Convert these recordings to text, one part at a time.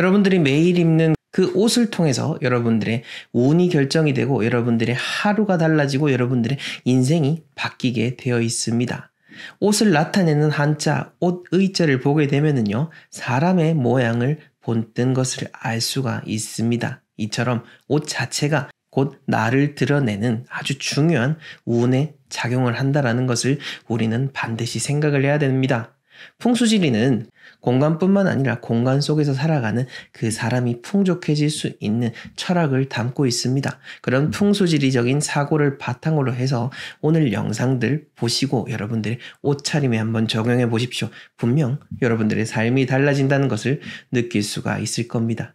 여러분들이 매일 입는 그 옷을 통해서 여러분들의 운이 결정이 되고 여러분들의 하루가 달라지고 여러분들의 인생이 바뀌게 되어 있습니다. 옷을 나타내는 한자, 옷 의자를 보게 되면은요, 사람의 모양을 본뜬 것을 알 수가 있습니다. 이처럼 옷 자체가 곧 나를 드러내는 아주 중요한 운에 작용을 한다라는 것을 우리는 반드시 생각을 해야 됩니다. 풍수지리는 공간뿐만 아니라 공간 속에서 살아가는 그 사람이 풍족해질 수 있는 철학을 담고 있습니다. 그런 음. 풍수지리적인 사고를 바탕으로 해서 오늘 영상들 보시고 여러분들 의 옷차림에 한번 적용해 보십시오. 분명 여러분들의 삶이 달라진다는 것을 느낄 수가 있을 겁니다.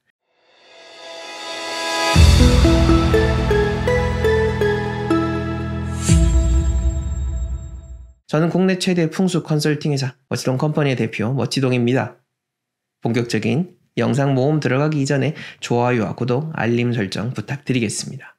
저는 국내 최대 풍수 컨설팅 회사 머치동 컴퍼니의 대표 머치동입니다. 본격적인 영상 모음 들어가기 이전에 좋아요와 구독, 알림 설정 부탁드리겠습니다.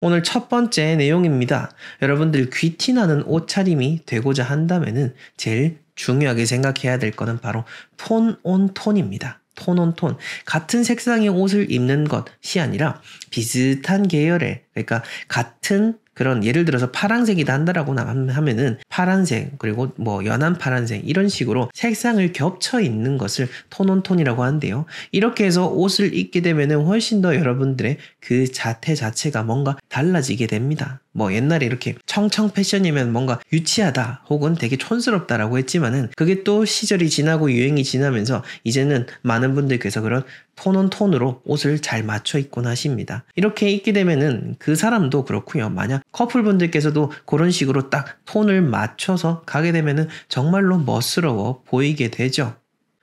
오늘 첫 번째 내용입니다. 여러분들 귀티나는 옷차림이 되고자 한다면 제일 중요하게 생각해야 될 것은 바로 톤 온 톤입니다. 톤 온 톤. 같은 색상의 옷을 입는 것이 아니라 비슷한 계열의, 그러니까 같은 그런 예를 들어서 파란색이다 한다라고 하면은 파란색 그리고 뭐 연한 파란색 이런 식으로 색상을 겹쳐 있는 것을 톤온톤이라고 하는데요. 이렇게 해서 옷을 입게 되면은 훨씬 더 여러분들의 그 자태 자체가 뭔가 달라지게 됩니다. 뭐 옛날에 이렇게 청청 패션이면 뭔가 유치하다 혹은 되게 촌스럽다라고 했지만은 그게 또 시절이 지나고 유행이 지나면서 이제는 많은 분들께서 그런 톤은 톤으로 옷을 잘 맞춰 입곤 하십니다. 이렇게 입게 되면은 그 사람도 그렇고요. 만약 커플분들께서도 그런 식으로 딱 톤을 맞춰서 가게 되면은 정말로 멋스러워 보이게 되죠.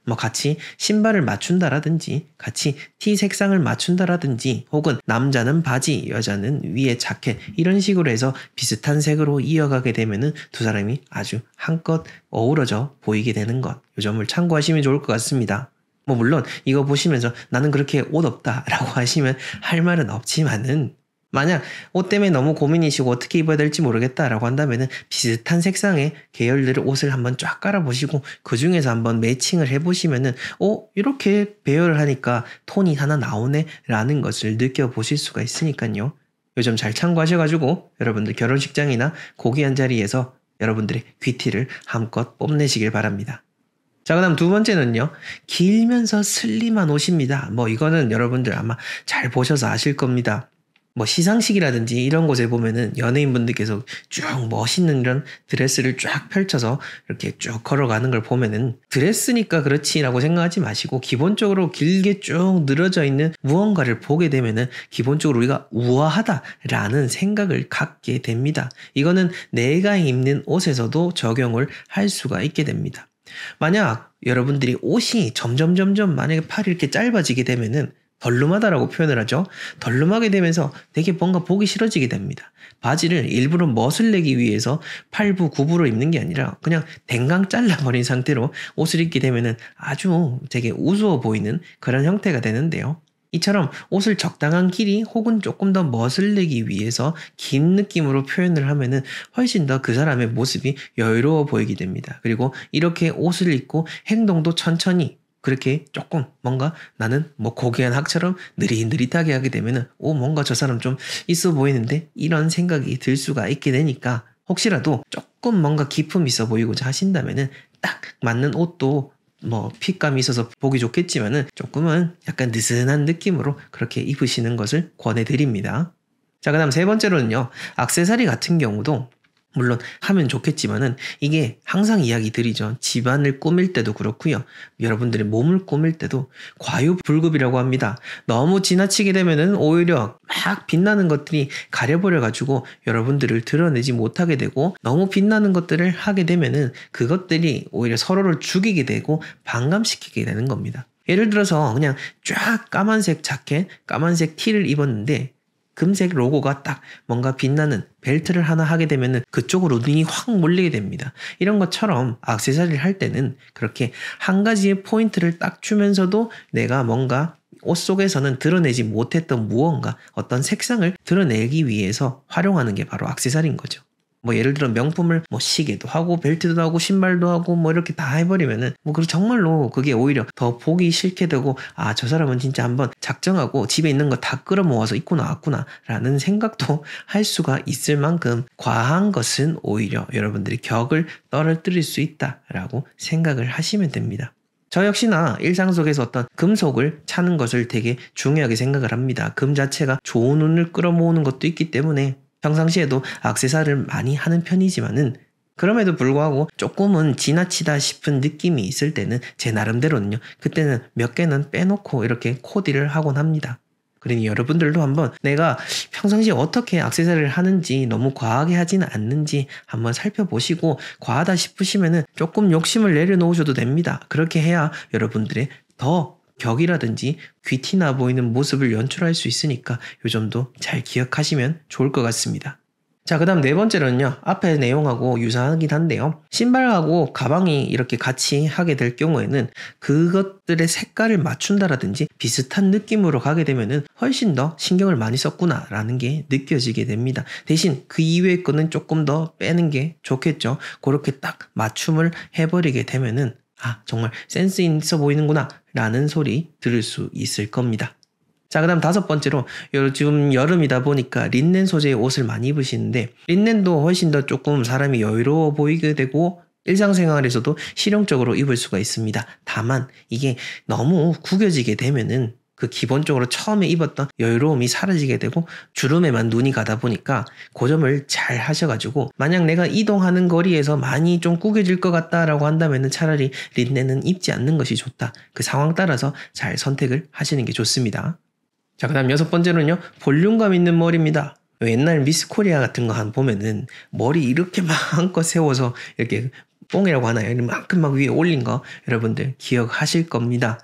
뭐 같이 신발을 맞춘다라든지 같이 티 색상을 맞춘다라든지 혹은 남자는 바지 여자는 위에 자켓 이런 식으로 해서 비슷한 색으로 이어가게 되면은 두 사람이 아주 한껏 어우러져 보이게 되는 것요 점을 참고하시면 좋을 것 같습니다. 뭐 물론 이거 보시면서 나는 그렇게 옷 없다라고 하시면 할 말은 없지만은 만약 옷 때문에 너무 고민이시고 어떻게 입어야 될지 모르겠다라고 한다면은 비슷한 색상의 계열들의 옷을 한번 쫙 깔아보시고 그 중에서 한번 매칭을 해보시면은 어 이렇게 배열을 하니까 톤이 하나 나오네라는 것을 느껴보실 수가 있으니까요. 요즘 잘 참고하셔가지고 여러분들 결혼식장이나 고귀한 자리에서 여러분들의 귀티를 함껏 뽐내시길 바랍니다. 자, 그 다음 두 번째는요. 길면서 슬림한 옷입니다. 뭐 이거는 여러분들 아마 잘 보셔서 아실 겁니다. 뭐 시상식이라든지 이런 곳에 보면은 연예인분들께서 쭉 멋있는 이런 드레스를 쫙 펼쳐서 이렇게 쭉 걸어가는 걸 보면은 드레스니까 그렇지라고 생각하지 마시고 기본적으로 길게 쭉 늘어져 있는 무언가를 보게 되면은 기본적으로 우리가 우아하다라는 생각을 갖게 됩니다. 이거는 내가 입는 옷에서도 적용을 할 수가 있게 됩니다. 만약 여러분들이 옷이 점점 점점 만약에 팔이 이렇게 짧아지게 되면은 덜룸하다라고 표현을 하죠. 덜룸하게 되면서 되게 뭔가 보기 싫어지게 됩니다. 바지를 일부러 멋을 내기 위해서 팔부 구부로 입는 게 아니라 그냥 댕강 잘라버린 상태로 옷을 입게 되면은 아주 되게 우스워 보이는 그런 형태가 되는데요. 이처럼 옷을 적당한 길이 혹은 조금 더 멋을 내기 위해서 긴 느낌으로 표현을 하면은 훨씬 더 그 사람의 모습이 여유로워 보이게 됩니다. 그리고 이렇게 옷을 입고 행동도 천천히 그렇게 조금 뭔가 나는 뭐 고귀한 학처럼 느릿느릿하게 하게 되면은 오 뭔가 저 사람 좀 있어 보이는데 이런 생각이 들 수가 있게 되니까 혹시라도 조금 뭔가 기품 있어 보이고자 하신다면은 딱 맞는 옷도 뭐 핏감이 있어서 보기 좋겠지만은 조금은 약간 느슨한 느낌으로 그렇게 입으시는 것을 권해드립니다. 자, 그 다음 세 번째로는요, 악세사리 같은 경우도 물론 하면 좋겠지만은 이게 항상 이야기 드리죠. 집안을 꾸밀 때도 그렇고요. 여러분들의 몸을 꾸밀 때도 과유불급이라고 합니다. 너무 지나치게 되면은 오히려 막 빛나는 것들이 가려버려 가지고 여러분들을 드러내지 못하게 되고 너무 빛나는 것들을 하게 되면은 그것들이 오히려 서로를 죽이게 되고 반감시키게 되는 겁니다. 예를 들어서 그냥 쫙 까만색 자켓, 까만색 티를 입었는데 금색 로고가 딱 뭔가 빛나는 벨트를 하나 하게 되면은 그쪽으로 눈이 확 몰리게 됩니다. 이런 것처럼 악세사리를 할 때는 그렇게 한 가지의 포인트를 딱 주면서도 내가 뭔가 옷 속에서는 드러내지 못했던 무언가 어떤 색상을 드러내기 위해서 활용하는 게 바로 악세사리인 거죠. 뭐 예를 들어 명품을 뭐 시계도 하고 벨트도 하고 신발도 하고 뭐 이렇게 다 해버리면은 뭐 그리고 정말로 그게 오히려 더 보기 싫게 되고 아 저 사람은 진짜 한번 작정하고 집에 있는 거 다 끌어모아서 입고 나왔구나라는 생각도 할 수가 있을 만큼 과한 것은 오히려 여러분들이 격을 떨어뜨릴 수 있다라고 생각을 하시면 됩니다. 저 역시나 일상 속에서 어떤 금속을 차는 것을 되게 중요하게 생각을 합니다. 금 자체가 좋은 운을 끌어모으는 것도 있기 때문에 평상시에도 악세사를 많이 하는 편이지만은 그럼에도 불구하고 조금은 지나치다 싶은 느낌이 있을 때는 제 나름대로는요. 그때는 몇 개는 빼놓고 이렇게 코디를 하곤 합니다. 그러니 여러분들도 한번 내가 평상시에 어떻게 악세사리를 하는지 너무 과하게 하진 않는지 한번 살펴보시고 과하다 싶으시면은 조금 욕심을 내려놓으셔도 됩니다. 그렇게 해야 여러분들의 더 격이라든지 귀티나 보이는 모습을 연출할 수 있으니까 요 점도 잘 기억하시면 좋을 것 같습니다. 자, 그 다음 네 번째로는요. 앞에 내용하고 유사하긴 한데요. 신발하고 가방이 이렇게 같이 하게 될 경우에는 그것들의 색깔을 맞춘다라든지 비슷한 느낌으로 가게 되면은 훨씬 더 신경을 많이 썼구나라는 게 느껴지게 됩니다. 대신 그 이외의 거는 조금 더 빼는 게 좋겠죠. 그렇게 딱 맞춤을 해버리게 되면은 아, 정말 센스 있어 보이는구나. 라는 소리 들을 수 있을 겁니다. 자, 그 다음 다섯 번째로, 요즘 여름이다 보니까 린넨 소재의 옷을 많이 입으시는데, 린넨도 훨씬 더 조금 사람이 여유로워 보이게 되고, 일상생활에서도 실용적으로 입을 수가 있습니다. 다만, 이게 너무 구겨지게 되면은 그 기본적으로 처음에 입었던 여유로움이 사라지게 되고 주름에만 눈이 가다 보니까 고 점을 잘 하셔가지고 만약 내가 이동하는 거리에서 많이 좀 구겨질 것 같다라고 한다면 차라리 린넨은 입지 않는 것이 좋다. 그 상황 따라서 잘 선택을 하시는 게 좋습니다. 자, 그 다음 여섯 번째는요 볼륨감 있는 머리입니다. 옛날 미스 코리아 같은 거 한 보면은 머리 이렇게 마음껏 세워서 이렇게 뽕이라고 하나요? 이만큼 막 위에 올린 거 여러분들 기억하실 겁니다.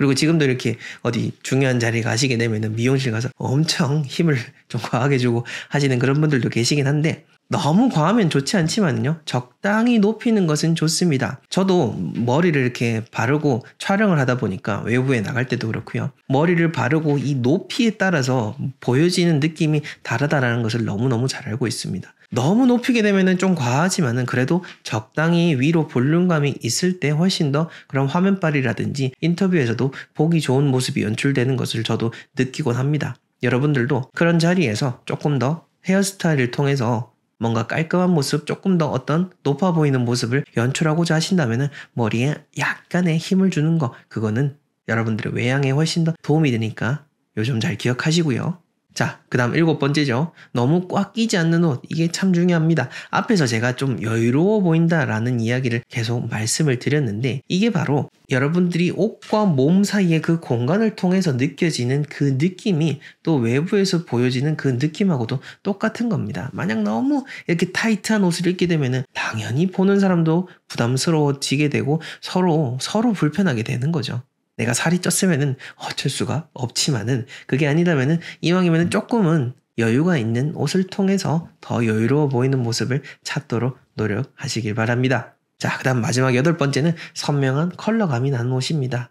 그리고 지금도 이렇게 어디 중요한 자리 에 가시게 되면은 미용실 가서 엄청 힘을 좀 과하게 주고 하시는 그런 분들도 계시긴 한데 너무 과하면 좋지 않지만요. 적당히 높이는 것은 좋습니다. 저도 머리를 이렇게 바르고 촬영을 하다 보니까 외부에 나갈 때도 그렇고요. 머리를 바르고 이 높이에 따라서 보여지는 느낌이 다르다라는 것을 너무너무 잘 알고 있습니다. 너무 높이게 되면은 좀 과하지만은 그래도 적당히 위로 볼륨감이 있을 때 훨씬 더 그런 화면빨이라든지 인터뷰에서도 보기 좋은 모습이 연출되는 것을 저도 느끼곤 합니다. 여러분들도 그런 자리에서 조금 더 헤어스타일을 통해서 뭔가 깔끔한 모습, 조금 더 어떤 높아 보이는 모습을 연출하고자 하신다면 머리에 약간의 힘을 주는 거, 그거는 여러분들의 외양에 훨씬 더 도움이 되니까 요즘 잘 기억하시고요. 자, 그 다음 일곱 번째죠. 너무 꽉 끼지 않는 옷. 이게 참 중요합니다. 앞에서 제가 좀 여유로워 보인다라는 이야기를 계속 말씀을 드렸는데, 이게 바로 여러분들이 옷과 몸 사이의 그 공간을 통해서 느껴지는 그 느낌이 또 외부에서 보여지는 그 느낌하고도 똑같은 겁니다. 만약 너무 이렇게 타이트한 옷을 입게 되면은 당연히 보는 사람도 부담스러워지게 되고 서로, 서로 불편하게 되는 거죠. 내가 살이 쪘으면은 어쩔 수가 없지만은 그게 아니라면은 이왕이면은 조금은 여유가 있는 옷을 통해서 더 여유로워 보이는 모습을 찾도록 노력하시길 바랍니다. 자, 그 다음 마지막 여덟 번째는 선명한 컬러감이 나는 옷입니다.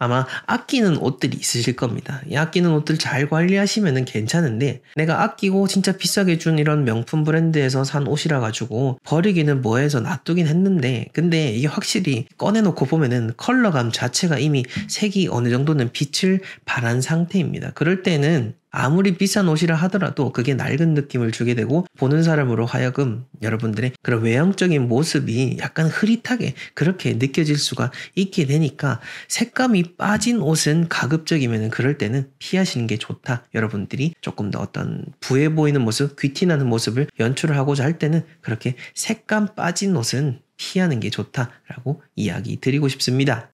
아마 아끼는 옷들이 있으실 겁니다. 이 아끼는 옷들 잘 관리하시면 괜찮은데 내가 아끼고 진짜 비싸게 준 이런 명품 브랜드에서 산 옷이라 가지고 버리기는 뭐해서 놔두긴 했는데 근데 이게 확실히 꺼내놓고 보면은 컬러감 자체가 이미 색이 어느 정도는 빛을 발한 상태입니다. 그럴 때는 아무리 비싼 옷이라 하더라도 그게 낡은 느낌을 주게 되고 보는 사람으로 하여금 여러분들의 그런 외형적인 모습이 약간 흐릿하게 그렇게 느껴질 수가 있게 되니까 색감이 빠진 옷은 가급적이면 그럴 때는 피하시는 게 좋다. 여러분들이 조금 더 어떤 부해 보이는 모습, 귀티나는 모습을 연출을 하고자 할 때는 그렇게 색감 빠진 옷은 피하는 게 좋다라고 이야기 드리고 싶습니다.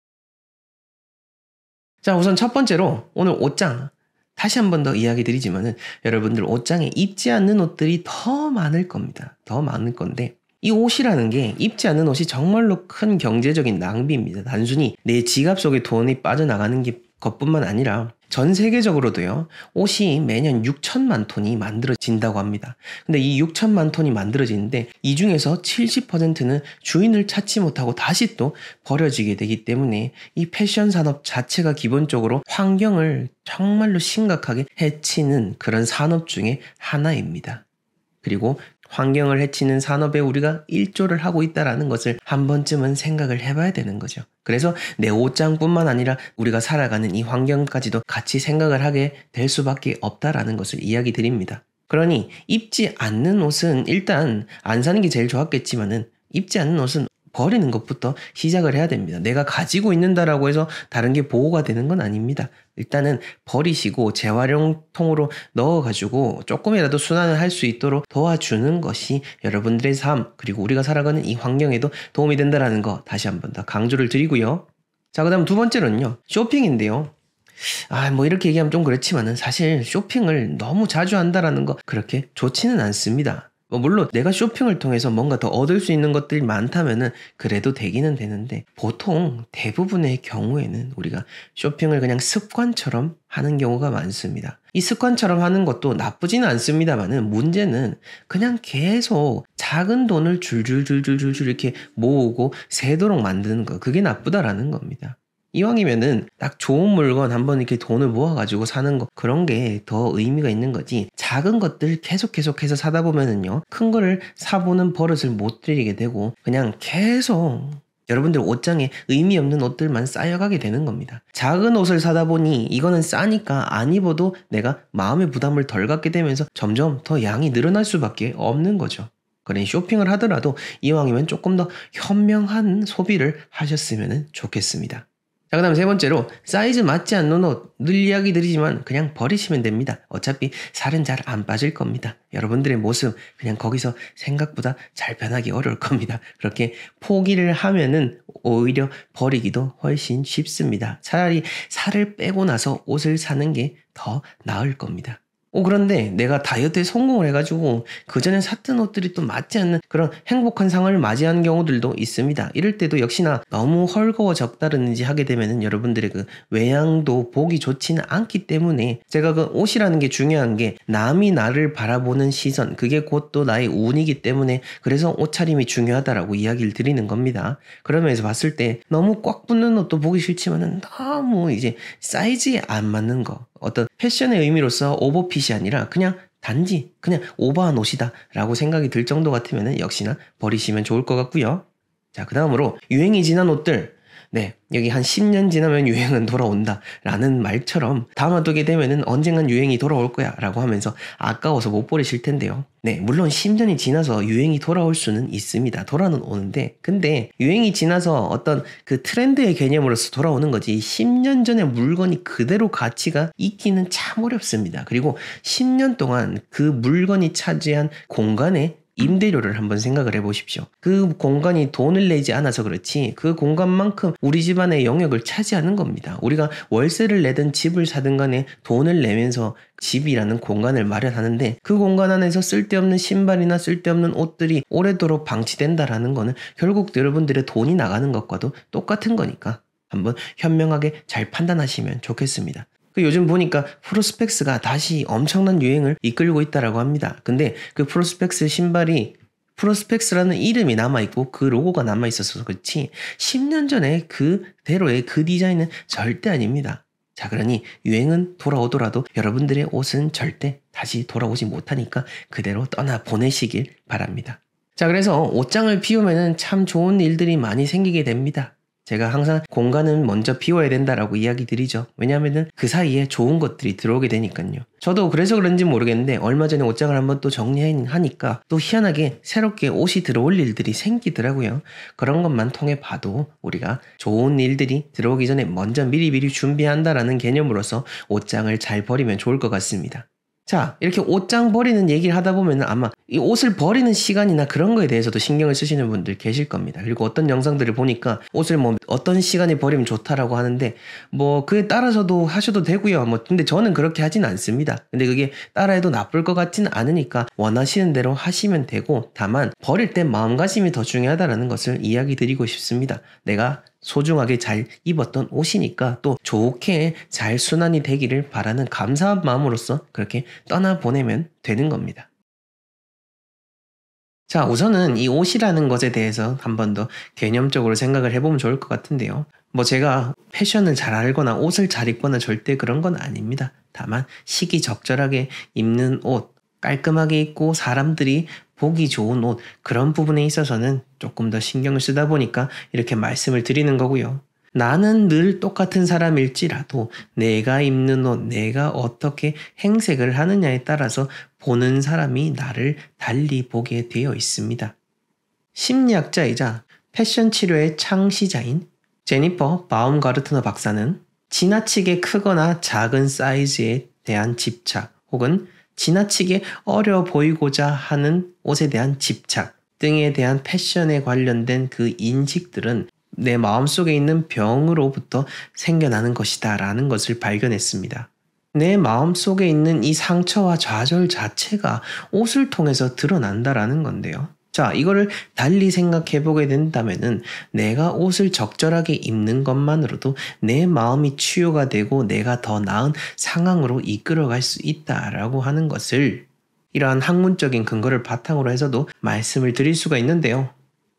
자, 우선 첫 번째로 오늘 옷장 다시 한 번 더 이야기 드리지만은 여러분들 옷장에 입지 않는 옷들이 더 많을 겁니다. 더 많을 건데 이 옷이라는 게 입지 않는 옷이 정말로 큰 경제적인 낭비입니다. 단순히 내 지갑 속에 돈이 빠져나가는 게 것뿐만 아니라 전 세계적으로도요, 옷이 매년 6천만 톤이 만들어진다고 합니다. 근데 이 6천만 톤이 만들어지는데 이 중에서 70%는 주인을 찾지 못하고 다시 또 버려지게 되기 때문에 이 패션 산업 자체가 기본적으로 환경을 정말로 심각하게 해치는 그런 산업 중에 하나입니다. 그리고 환경을 해치는 산업에 우리가 일조를 하고 있다라는 것을 한 번쯤은 생각을 해봐야 되는 거죠. 그래서 내 옷장뿐만 아니라 우리가 살아가는 이 환경까지도 같이 생각을 하게 될 수밖에 없다라는 것을 이야기 드립니다. 그러니 입지 않는 옷은 일단 안 사는 게 제일 좋았겠지만은 입지 않는 옷은 버리는 것부터 시작을 해야 됩니다. 내가 가지고 있는다라고 해서 다른 게 보호가 되는 건 아닙니다. 일단은 버리시고 재활용통으로 넣어가지고 조금이라도 순환을 할 수 있도록 도와주는 것이 여러분들의 삶, 그리고 우리가 살아가는 이 환경에도 도움이 된다라는 거 다시 한 번 더 강조를 드리고요. 자, 그 다음 두 번째는요. 쇼핑인데요. 아, 뭐 이렇게 얘기하면 좀 그렇지만은 사실 쇼핑을 너무 자주 한다라는 거 그렇게 좋지는 않습니다. 뭐 물론 내가 쇼핑을 통해서 뭔가 더 얻을 수 있는 것들이 많다면은 그래도 되기는 되는데 보통 대부분의 경우에는 우리가 쇼핑을 그냥 습관처럼 하는 경우가 많습니다. 이 습관처럼 하는 것도 나쁘지는 않습니다만은 문제는 그냥 계속 작은 돈을 줄줄줄줄줄줄 이렇게 모으고 세도록 만드는 거 그게 나쁘다라는 겁니다. 이왕이면은 딱 좋은 물건 한번 이렇게 돈을 모아가지고 사는 거 그런 게 더 의미가 있는 거지 작은 것들 계속 계속해서 사다 보면은요 큰 거를 사보는 버릇을 못 들이게 되고 그냥 계속 여러분들 옷장에 의미 없는 옷들만 쌓여가게 되는 겁니다. 작은 옷을 사다 보니 이거는 싸니까 안 입어도 내가 마음의 부담을 덜 갖게 되면서 점점 더 양이 늘어날 수밖에 없는 거죠. 그러니 쇼핑을 하더라도 이왕이면 조금 더 현명한 소비를 하셨으면 좋겠습니다. 자, 그 다음 세 번째로 사이즈 맞지 않는 옷 늘 이야기 드리지만 그냥 버리시면 됩니다. 어차피 살은 잘 안 빠질 겁니다. 여러분들의 모습 그냥 거기서 생각보다 잘 변하기 어려울 겁니다. 그렇게 포기를 하면은 오히려 버리기도 훨씬 쉽습니다. 차라리 살을 빼고 나서 옷을 사는 게 더 나을 겁니다. 어, 그런데 내가 다이어트에 성공을 해가지고 그전에 샀던 옷들이 또 맞지 않는 그런 행복한 상을 맞이한 경우들도 있습니다. 이럴 때도 역시나 너무 헐거워 적다르는지 하게 되면은 여러분들의 그 외양도 보기 좋지는 않기 때문에 제가 그 옷이라는 게 중요한 게 남이 나를 바라보는 시선 그게 곧 또 나의 운이기 때문에 그래서 옷차림이 중요하다라고 이야기를 드리는 겁니다. 그러면서 봤을 때 너무 꽉 붙는 옷도 보기 싫지만은 너무 이제 사이즈에 안 맞는 거 어떤 패션의 의미로서 오버핏이 아니라 그냥 단지 그냥 오버한 옷이다라고 생각이 들 정도 같으면 역시나 버리시면 좋을 것 같고요. 자, 그 다음으로 유행이 지난 옷들 네, 여기 한 10년 지나면 유행은 돌아온다. 라는 말처럼 담아두게 되면은 언젠간 유행이 돌아올 거야. 라고 하면서 아까워서 못 버리실 텐데요. 네, 물론 10년이 지나서 유행이 돌아올 수는 있습니다. 돌아는 오는데, 근데 유행이 지나서 어떤 그 트렌드의 개념으로서 돌아오는 거지, 10년 전에 물건이 그대로 가치가 있기는 참 어렵습니다. 그리고 10년 동안 그 물건이 차지한 공간에 임대료를 한번 생각을 해보십시오. 그 공간이 돈을 내지 않아서 그렇지 그 공간만큼 우리 집안의 영역을 차지하는 겁니다. 우리가 월세를 내든 집을 사든 간에 돈을 내면서 집이라는 공간을 마련하는데 그 공간 안에서 쓸데없는 신발이나 쓸데없는 옷들이 오래도록 방치된다라는 것은 결국 여러분들의 돈이 나가는 것과도 똑같은 거니까 한번 현명하게 잘 판단하시면 좋겠습니다. 그 요즘 보니까 프로스펙스가 다시 엄청난 유행을 이끌고 있다라고 합니다. 근데 그 프로스펙스 신발이 프로스펙스라는 이름이 남아있고 그 로고가 남아있어서 그렇지 10년 전에 그대로의 그 디자인은 절대 아닙니다. 자, 그러니 유행은 돌아오더라도 여러분들의 옷은 절대 다시 돌아오지 못하니까 그대로 떠나 보내시길 바랍니다. 자, 그래서 옷장을 피우면참 좋은 일들이 많이 생기게 됩니다. 제가 항상 공간은 먼저 비워야 된다라고 이야기 드리죠. 왜냐하면 그 사이에 좋은 것들이 들어오게 되니까요. 저도 그래서 그런지 모르겠는데 얼마 전에 옷장을 한번 또 정리하니까 또 희한하게 새롭게 옷이 들어올 일들이 생기더라고요. 그런 것만 통해 봐도 우리가 좋은 일들이 들어오기 전에 먼저 미리미리 준비한다라는 개념으로서 옷장을 잘 버리면 좋을 것 같습니다. 자, 이렇게 옷장 버리는 얘기를 하다 보면 아마 이 옷을 버리는 시간이나 그런 거에 대해서도 신경을 쓰시는 분들 계실 겁니다. 그리고 어떤 영상들을 보니까 옷을 뭐 어떤 시간에 버리면 좋다라고 하는데 뭐 그에 따라서도 하셔도 되고요. 뭐 근데 저는 그렇게 하진 않습니다. 근데 그게 따라해도 나쁠 것같진 않으니까 원하시는 대로 하시면 되고 다만 버릴 때 마음가짐이 더 중요하다라는 것을 이야기 드리고 싶습니다. 내가 소중하게 잘 입었던 옷이니까 또 좋게 잘 순환이 되기를 바라는 감사한 마음으로써 그렇게 떠나보내면 되는 겁니다. 자, 우선은 이 옷이라는 것에 대해서 한 번 더 개념적으로 생각을 해보면 좋을 것 같은데요. 뭐 제가 패션을 잘 알거나 옷을 잘 입거나 절대 그런 건 아닙니다. 다만 시기 적절하게 입는 옷, 깔끔하게 입고 사람들이 보기 좋은 옷 그런 부분에 있어서는 조금 더 신경을 쓰다 보니까 이렇게 말씀을 드리는 거고요. 나는 늘 똑같은 사람일지라도 내가 입는 옷, 내가 어떻게 행색을 하느냐에 따라서 보는 사람이 나를 달리 보게 되어 있습니다. 심리학자이자 패션 치료의 창시자인 제니퍼 바움가르트너 박사는 지나치게 크거나 작은 사이즈에 대한 집착 혹은 지나치게 어려 보이고자 하는 옷에 대한 집착 등에 대한 패션에 관련된 그 인식들은 내 마음속에 있는 병으로부터 생겨나는 것이다 라는 것을 발견했습니다. 내 마음속에 있는 이 상처와 좌절 자체가 옷을 통해서 드러난다라는 건데요. 자, 이거를 달리 생각해 보게 된다면은 내가 옷을 적절하게 입는 것만으로도 내 마음이 치유가 되고 내가 더 나은 상황으로 이끌어갈 수 있다라고 하는 것을 이러한 학문적인 근거를 바탕으로 해서도 말씀을 드릴 수가 있는데요.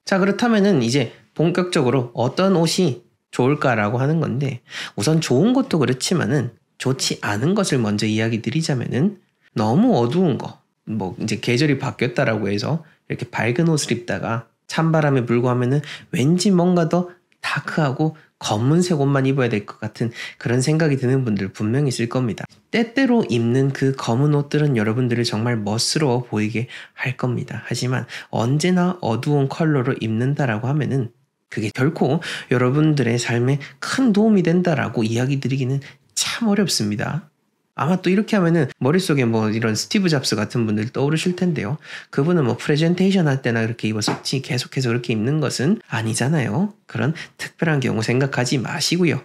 자, 그렇다면은 이제 본격적으로 어떤 옷이 좋을까라고 하는 건데 우선 좋은 것도 그렇지만은 좋지 않은 것을 먼저 이야기 드리자면은 너무 어두운 거, 뭐 이제 계절이 바뀌었다라고 해서 이렇게 밝은 옷을 입다가 찬바람에 불고 하면은 왠지 뭔가 더 다크하고 검은색 옷만 입어야 될 것 같은 그런 생각이 드는 분들 분명히 있을 겁니다. 때때로 입는 그 검은 옷들은 여러분들을 정말 멋스러워 보이게 할 겁니다. 하지만 언제나 어두운 컬러로 입는다라고 하면은 그게 결코 여러분들의 삶에 큰 도움이 된다라고 이야기 드리기는 참 어렵습니다. 아마 또 이렇게 하면은 머릿속에 뭐 이런 스티브 잡스 같은 분들 떠오르실 텐데요. 그분은 뭐 프레젠테이션 할 때나 그렇게 입었었지 계속해서 그렇게 입는 것은 아니잖아요. 그런 특별한 경우 생각하지 마시고요.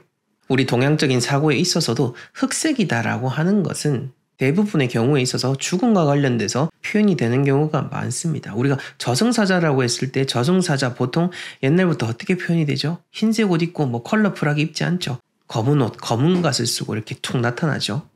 우리 동양적인 사고에 있어서도 흑색이다라고 하는 것은 대부분의 경우에 있어서 죽음과 관련돼서 표현이 되는 경우가 많습니다. 우리가 저승사자라고 했을 때 저승사자 보통 옛날부터 어떻게 표현이 되죠? 흰색 옷 입고 뭐 컬러풀하게 입지 않죠. 검은 옷, 검은 갓을 쓰고 이렇게 툭 나타나죠.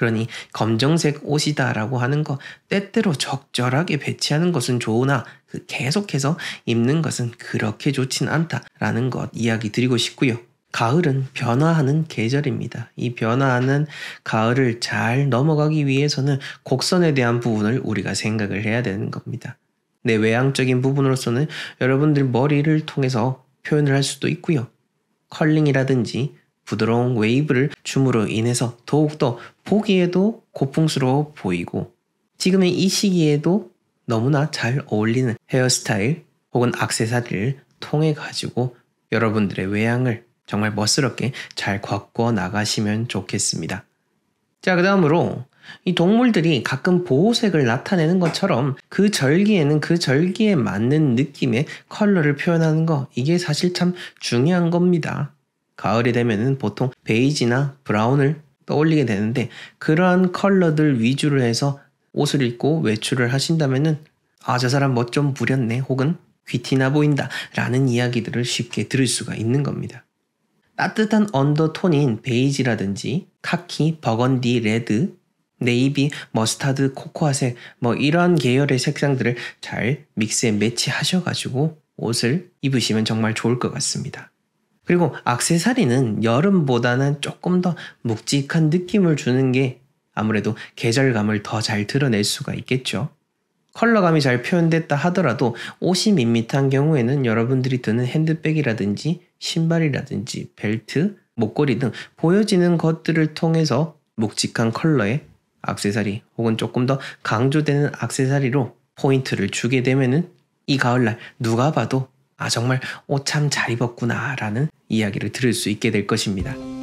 그러니 검정색 옷이다라고 하는 거 때때로 적절하게 배치하는 것은 좋으나 그 계속해서 입는 것은 그렇게 좋진 않다라는 것 이야기 드리고 싶고요. 가을은 변화하는 계절입니다. 이 변화하는 가을을 잘 넘어가기 위해서는 곡선에 대한 부분을 우리가 생각을 해야 되는 겁니다. 내 네, 외향적인 부분으로서는 여러분들 머리를 통해서 표현을 할 수도 있고요. 컬링이라든지 부드러운 웨이브를 춤으로 인해서 더욱더 보기에도 고풍스러워 보이고 지금의 이 시기에도 너무나 잘 어울리는 헤어스타일 혹은 악세사리를 통해 가지고 여러분들의 외양을 정말 멋스럽게 잘 꺾어 나가시면 좋겠습니다. 자, 그 다음으로 이 동물들이 가끔 보호색을 나타내는 것처럼 그 절기에는 그 절기에 맞는 느낌의 컬러를 표현하는 거 이게 사실 참 중요한 겁니다. 가을이 되면은 보통 베이지나 브라운을 떠올리게 되는데 그러한 컬러들 위주로 해서 옷을 입고 외출을 하신다면은 아저 사람 멋 좀 부렸네 혹은 귀티나 보인다 라는 이야기들을 쉽게 들을 수가 있는 겁니다. 따뜻한 언더톤인 베이지라든지 카키, 버건디, 레드, 네이비, 머스타드, 코코아색 뭐 이러한 계열의 색상들을 잘 믹스에 매치하셔가지고 옷을 입으시면 정말 좋을 것 같습니다. 그리고 악세사리는 여름보다는 조금 더 묵직한 느낌을 주는 게 아무래도 계절감을 더 잘 드러낼 수가 있겠죠. 컬러감이 잘 표현됐다 하더라도 옷이 밋밋한 경우에는 여러분들이 드는 핸드백이라든지 신발이라든지 벨트, 목걸이 등 보여지는 것들을 통해서 묵직한 컬러의 악세사리 혹은 조금 더 강조되는 악세사리로 포인트를 주게 되면은 이 가을날 누가 봐도 아, 정말 옷 참잘 어, 입었구나 라는 이야기를 들을 수 있게 될 것입니다.